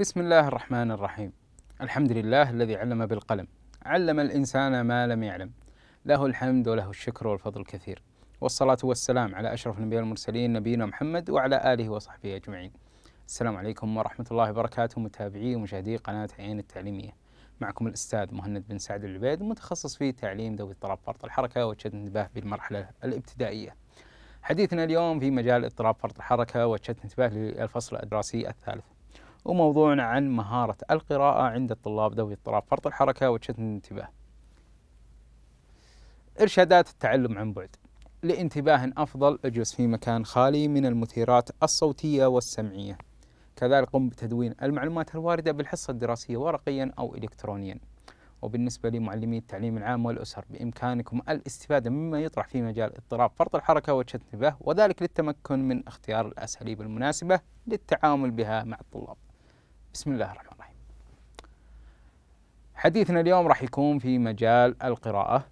بسم الله الرحمن الرحيم الحمد لله الذي علم بالقلم علم الإنسان ما لم يعلم له الحمد وله الشكر والفضل الكثير والصلاة والسلام على أشرف الأنبياء المرسلين نبينا محمد وعلى آله وصحبه أجمعين السلام عليكم ورحمة الله وبركاته متابعي ومشاهدي قناة عين التعليمية معكم الأستاذ مهند بن سعد العبيد متخصص في تعليم ذوي اضطراب فرط الحركة وشد انتباه بالمرحلة الابتدائية حديثنا اليوم في مجال اضطراب فرط الحركة وشد انتباه للفصل الدراسي الثالث وموضوعنا عن مهارة القراءة عند الطلاب ذوي اضطراب فرط الحركة وتشتت الانتباه إرشادات التعلم عن بعد لانتباه أفضل اجلس في مكان خالي من المثيرات الصوتية والسمعية كذلك قم بتدوين المعلومات الواردة بالحصة الدراسية ورقيا أو إلكترونيا وبالنسبة لمعلمي التعليم العام والأسر بإمكانكم الاستفادة مما يطرح في مجال اضطراب فرط الحركة وتشتت الانتباه وذلك للتمكن من اختيار الأساليب المناسبة للتعامل بها مع الطلاب بسم الله الرحمن الرحيم حديثنا اليوم راح يكون في مجال القراءة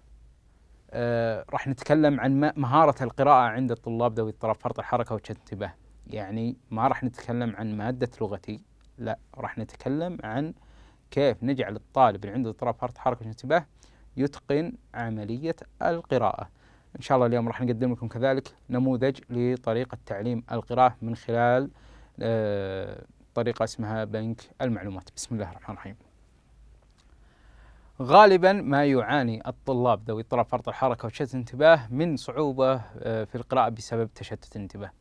آه راح نتكلم عن مهارة القراءة عند الطلاب ذوي اضطراب فرط الحركة وشد انتباه يعني ما راح نتكلم عن مادة لغتي لا راح نتكلم عن كيف نجعل الطالب اللي عنده اضطراب فرط حركة وانتباه يتقن عملية القراءة إن شاء الله اليوم راح نقدم لكم كذلك نموذج لطريقة تعليم القراءة من خلال آه طريقة اسمها بنك المعلومات بسم الله الرحمن الرحيم غالبا ما يعاني الطلاب ذوي اضطراب فرط الحركة وشتت الانتباه من صعوبة آه، في القراءة بسبب تشتت الانتباه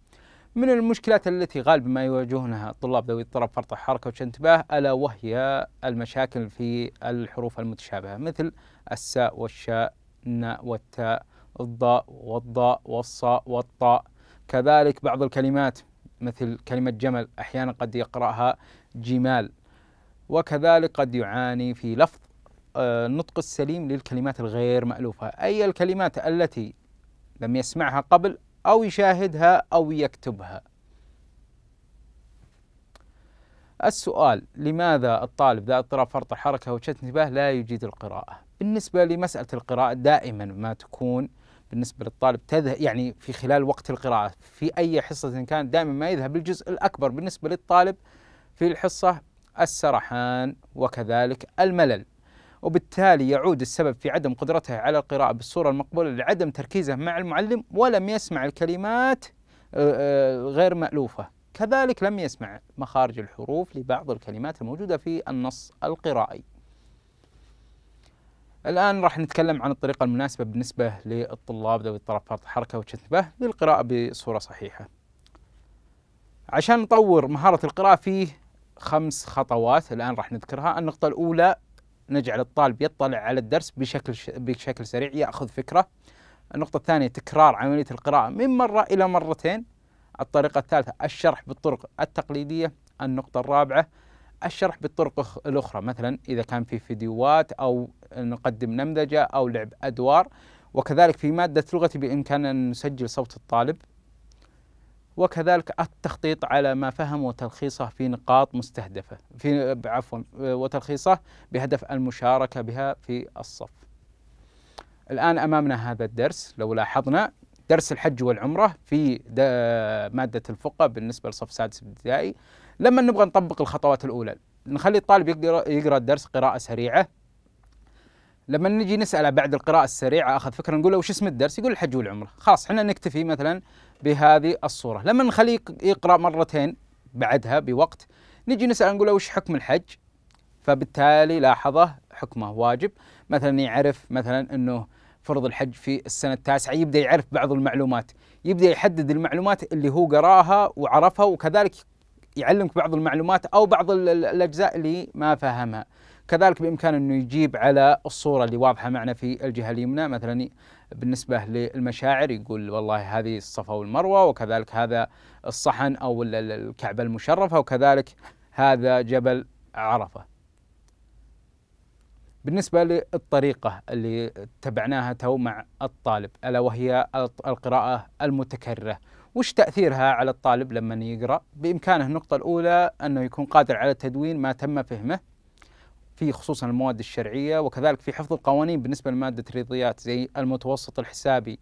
من المشكلات التي غالبا ما يواجهونها الطلاب ذوي اضطراب فرط الحركة وشتت الانتباه ألا وهي المشاكل في الحروف المتشابهة مثل الساء والشاء الناء والتاء الضاء والضاء والصاء والطاء كذلك بعض الكلمات مثل كلمة جمل أحيانا قد يقرأها جمال وكذلك قد يعاني في لفظ النطق آه، السليم للكلمات الغير مألوفة أي الكلمات التي لم يسمعها قبل أو يشاهدها أو يكتبها السؤال لماذا الطالب ذا اضطراب فرط الحركة وشتت انتباه لا يجيد القراءة بالنسبة لمسألة القراءة دائما ما تكون بالنسبه للطالب تذهب يعني في خلال وقت القراءه في اي حصه كانت دائما ما يذهب الجزء الاكبر بالنسبه للطالب في الحصه السرحان وكذلك الملل وبالتالي يعود السبب في عدم قدرته على القراءة بالصورة المقبولة لعدم تركيزه مع المعلم ولم يسمع الكلمات آه، آه، غير مألوفة كذلك لم يسمع مخارج الحروف لبعض الكلمات الموجودة في النص القرائي الآن راح نتكلم عن الطريقة المناسبة بالنسبة للطلاب ذوي اضطرابات الحركة والشنتبه للقراءة بصورة صحيحة عشان نطور مهارة القراءة فيه خمس خطوات الآن راح نذكرها النقطة الأولى نجعل الطالب يطلع على الدرس بشكل ش... بشكل سريع ياخذ فكره. النقطة الثانية تكرار عملية القراءة من مرة إلى مرتين. الطريقة الثالثة الشرح بالطرق التقليدية. النقطة الرابعة الشرح بالطرق الأخرى مثلا إذا كان في فيديوهات أو نقدم نمذجة أو لعب أدوار وكذلك في مادة لغتي بإمكاننا أن نسجل صوت الطالب وكذلك التخطيط على ما فهم وتلخيصه في نقاط مستهدفة في عفوا وتلخيصه بهدف المشاركة بها في الصف الآن أمامنا هذا الدرس لو لاحظنا درس الحج والعمرة في مادة الفقه بالنسبة لصف سادس ابتدائي لما نبغى نطبق الخطوات الاولى نخلي الطالب يقرا يقرا الدرس قراءه سريعه لما نجي نساله بعد القراءه السريعه اخذ فكره نقول له وش اسم الدرس يقول الحج والعمره خلاص احنا نكتفي مثلا بهذه الصوره لما نخليه يقرا مرتين بعدها بوقت نجي نساله نقول له وش حكم الحج فبالتالي لاحظه حكمه واجب مثلا يعرف مثلا انه فرض الحج في السنة التاسعة يبدأ يعرف بعض المعلومات يبدأ يحدد المعلومات اللي هو قراها وعرفها وكذلك يعلمك بعض المعلومات او بعض الاجزاء اللي ما فهمها كذلك بامكانه انه يجيب على الصوره اللي واضحه معنا في الجهه اليمنى مثلا بالنسبه للمشاعر يقول والله هذه الصفا والمروه وكذلك هذا الصحن او الكعبه المشرفه وكذلك هذا جبل عرفه. بالنسبه للطريقه اللي اتبعناها تو مع الطالب الا وهي القراءه المتكرره وش تأثيرها على الطالب لما يقرأ؟ بإمكانه النقطة الأولى أنه يكون قادر على تدوين ما تم فهمه في خصوصا المواد الشرعية وكذلك في حفظ القوانين بالنسبة لمادة الرياضيات زي المتوسط الحسابي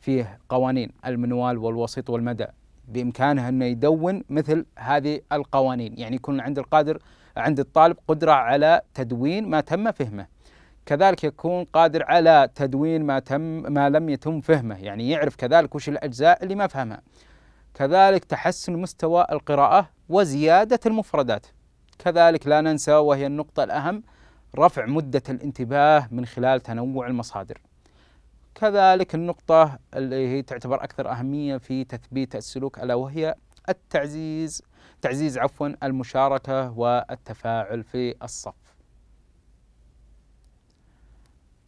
فيه قوانين المنوال والوسيط والمدى بإمكانه أنه يدون مثل هذه القوانين يعني يكون عند القادر عند الطالب قدرة على تدوين ما تم فهمه كذلك يكون قادر على تدوين ما تم ما لم يتم فهمه يعني يعرف كذلك وش الأجزاء اللي ما فهمها كذلك تحسن مستوى القراءة وزيادة المفردات كذلك لا ننسى وهي النقطة الأهم رفع مدة الانتباه من خلال تنوع المصادر كذلك النقطة اللي هي تعتبر أكثر أهمية في تثبيت السلوك ألا وهي التعزيز تعزيز عفوا المشاركة والتفاعل في الصف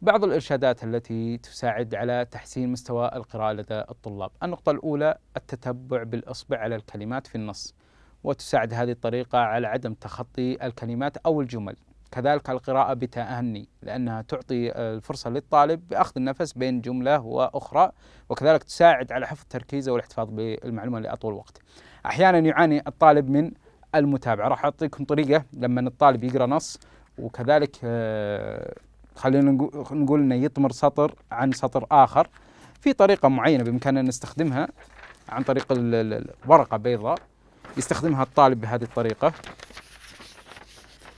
بعض الإرشادات التي تساعد على تحسين مستوى القراءة لدى الطلاب النقطة الأولى التتبع بالإصبع على الكلمات في النص وتساعد هذه الطريقة على عدم تخطي الكلمات أو الجمل كذلك القراءة بتأني لأنها تعطي الفرصة للطالب بأخذ النفس بين جملة وأخرى وكذلك تساعد على حفظ تركيزه والاحتفاظ بالمعلومة لأطول وقت أحيانا يعاني الطالب من المتابعة راح أعطيكم طريقة لما الطالب يقرأ نص وكذلك آه، خلينا نقول انه يطمر سطر عن سطر اخر في طريقه معينه بامكاننا نستخدمها عن طريق الورقه بيضاء يستخدمها الطالب بهذه الطريقه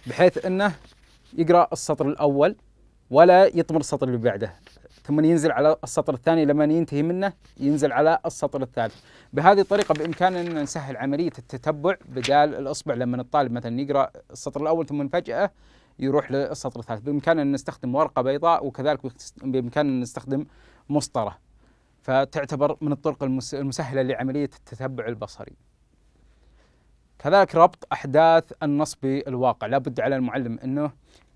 بحيث انه يقرا السطر الاول ولا يطمر السطر اللي بعده ثم ينزل على السطر الثاني لما ينتهي منه ينزل على السطر الثالث بهذه الطريقه بامكاننا ان نسهل عمليه التتبع بدال الاصبع لما الطالب مثلا يقرا السطر الاول ثم فجاه يروح للسطر الثالث بإمكاننا أن نستخدم ورقة بيضاء وكذلك بإمكاننا أن نستخدم مسطرة فتعتبر من الطرق المسهلة لعملية التتبع البصري كذلك ربط أحداث النص بالواقع لابد على المعلم أنه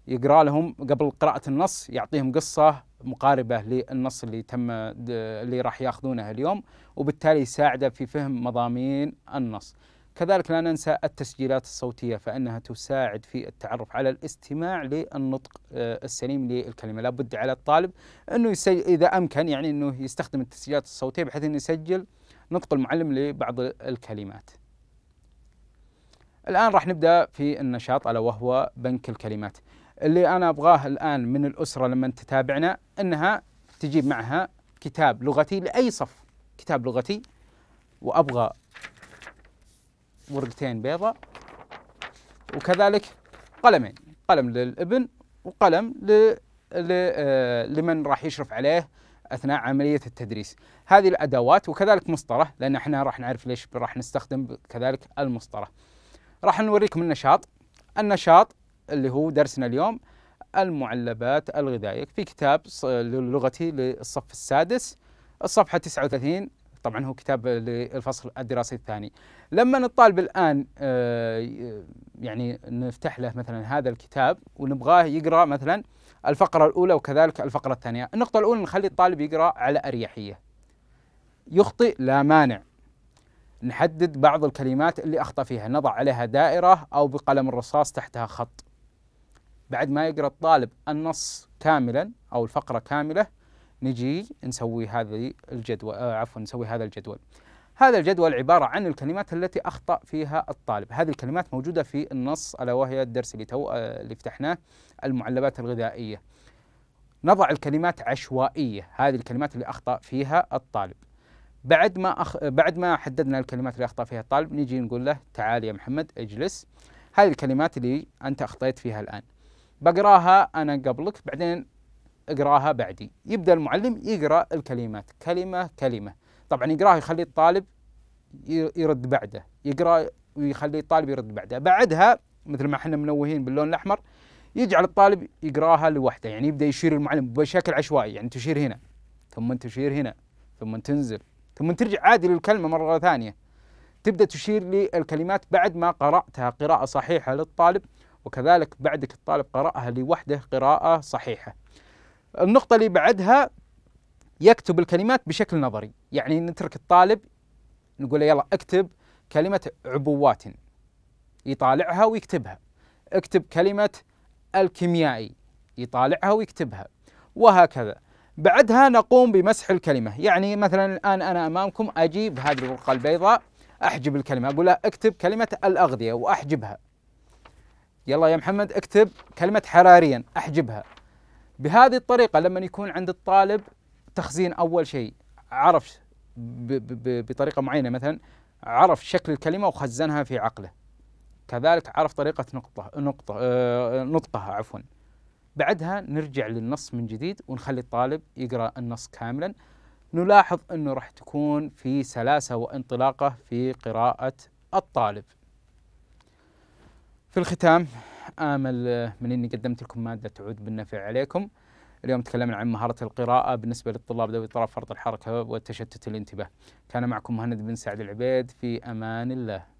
يقرأ لهم قبل قراءة النص يعطيهم قصة مقاربة للنص اللي تم اللي راح ياخذونه اليوم وبالتالي يساعده في فهم مضامين النص كذلك لا ننسى التسجيلات الصوتية فإنها تساعد في التعرف على الاستماع للنطق آه، السليم للكلمة لا بد على الطالب أنه يسجل إذا أمكن يعني أنه يستخدم التسجيلات الصوتية بحيث أنه يسجل نطق المعلم لبعض الكلمات الآن راح نبدأ في النشاط ألا وهو بنك الكلمات اللي أنا أبغاه الآن من الأسرة لما تتابعنا أنها تجيب معها كتاب لغتي لأي صف كتاب لغتي وأبغى ورقتين بيضاء وكذلك قلمين قلم للابن وقلم ل... ل... آه، لمن راح يشرف عليه اثناء عمليه التدريس هذه الادوات وكذلك مسطره لان احنا راح نعرف ليش راح نستخدم كذلك المسطره راح نوريكم النشاط النشاط اللي هو درسنا اليوم المعلبات الغذائيه في كتاب لغتي للصف السادس الصفحه 39 طبعا هو كتاب للفصل الدراسي الثاني لما الطالب الآن آه، يعني نفتح له مثلا هذا الكتاب ونبغاه يقرأ مثلا الفقرة الأولى وكذلك الفقرة الثانية النقطة الأولى نخلي الطالب يقرأ على أريحية يخطئ لا مانع نحدد بعض الكلمات اللي أخطأ فيها نضع عليها دائرة أو بقلم الرصاص تحتها خط بعد ما يقرأ الطالب النص كاملا أو الفقرة كاملة نجي نسوي هذه الجدول آه، عفوا نسوي هذا الجدول هذا الجدول عبارة عن الكلمات التي أخطأ فيها الطالب هذه الكلمات موجودة في النص ألا وهي الدرس اللي, تو... آه، اللي فتحناه المعلبات الغذائية نضع الكلمات عشوائية هذه الكلمات اللي أخطأ فيها الطالب بعد ما أخ... بعد ما حددنا الكلمات اللي أخطأ فيها الطالب نجي نقول له تعال يا محمد اجلس هذه الكلمات اللي أنت أخطيت فيها الآن بقراها أنا قبلك بعدين اقراها بعدي يبدا المعلم يقرا الكلمات كلمه كلمه طبعا يقراها يخلي الطالب يرد بعده يقرا ويخلي الطالب يرد بعده بعدها مثل ما احنا منوهين باللون الاحمر يجعل الطالب يقراها لوحده يعني يبدا يشير المعلم بشكل عشوائي يعني تشير هنا ثم تشير هنا ثم تنزل ثم ترجع عادي للكلمه مره ثانيه تبدا تشير للكلمات بعد ما قراتها قراءه صحيحه للطالب وكذلك بعدك الطالب قراها لوحده قراءه صحيحه النقطة اللي بعدها يكتب الكلمات بشكل نظري يعني نترك الطالب نقول له يلا اكتب كلمة عبوات يطالعها ويكتبها اكتب كلمة الكيميائي يطالعها ويكتبها وهكذا بعدها نقوم بمسح الكلمة يعني مثلا الآن أنا أمامكم أجيب هذه الورقة البيضاء أحجب الكلمة أقول له اكتب كلمة الأغذية وأحجبها يلا يا محمد اكتب كلمة حراريا أحجبها بهذه الطريقه لما يكون عند الطالب تخزين اول شيء عرف بطريقه معينه مثلا عرف شكل الكلمه وخزنها في عقله كذلك عرف طريقه نقطه نقطه آه، نطقها عفوا بعدها نرجع للنص من جديد ونخلي الطالب يقرا النص كاملا نلاحظ انه راح تكون في سلاسه وانطلاقه في قراءه الطالب في الختام امل آه، من اني قدمت لكم ماده تعود بالنفع عليكم. اليوم تكلمنا عن مهاره القراءه بالنسبه للطلاب ذوي اضطراب فرط الحركه والتشتت الانتباه. كان معكم مهند بن سعد العبيد في امان الله.